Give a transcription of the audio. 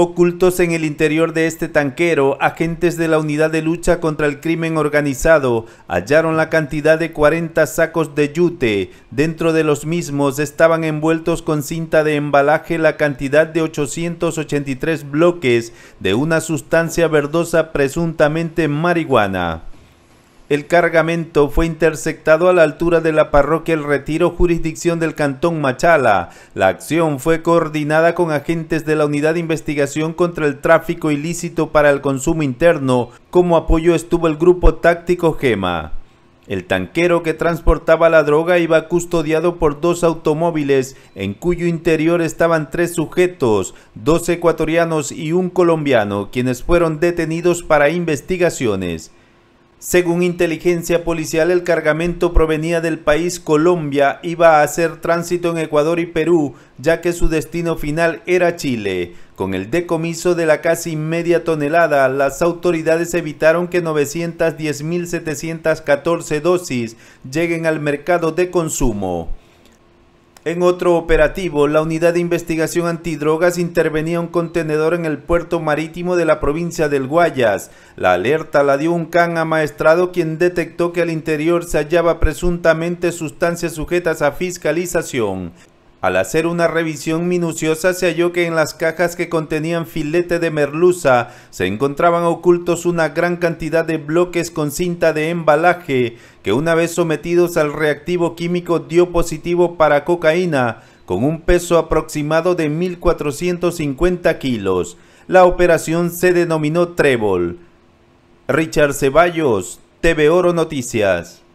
Ocultos en el interior de este tanquero, agentes de la Unidad de Lucha contra el Crimen Organizado hallaron la cantidad de 40 sacos de yute. Dentro de los mismos estaban envueltos con cinta de embalaje la cantidad de 883 bloques de una sustancia verdosa presuntamente marihuana. El cargamento fue interceptado a la altura de la parroquia El Retiro, jurisdicción del Cantón Machala. La acción fue coordinada con agentes de la Unidad de Investigación contra el Tráfico Ilícito para el Consumo Interno. Como apoyo estuvo el Grupo Táctico Gema. El tanquero que transportaba la droga iba custodiado por dos automóviles, en cuyo interior estaban tres sujetos, dos ecuatorianos y un colombiano, quienes fueron detenidos para investigaciones. Según inteligencia policial, el cargamento provenía del país Colombia, iba a hacer tránsito en Ecuador y Perú, ya que su destino final era Chile. Con el decomiso de la casi media tonelada, las autoridades evitaron que 910.714 dosis lleguen al mercado de consumo. En otro operativo, la Unidad de Investigación Antidrogas intervenía un contenedor en el puerto marítimo de la provincia del Guayas. La alerta la dio un can amaestrado quien detectó que al interior se hallaba presuntamente sustancias sujetas a fiscalización. Al hacer una revisión minuciosa se halló que en las cajas que contenían filete de merluza se encontraban ocultos una gran cantidad de bloques con cinta de embalaje que una vez sometidos al reactivo químico dio positivo para cocaína con un peso aproximado de 1.450 kilos. La operación se denominó Trébol. Richard Ceballos, TV Oro Noticias.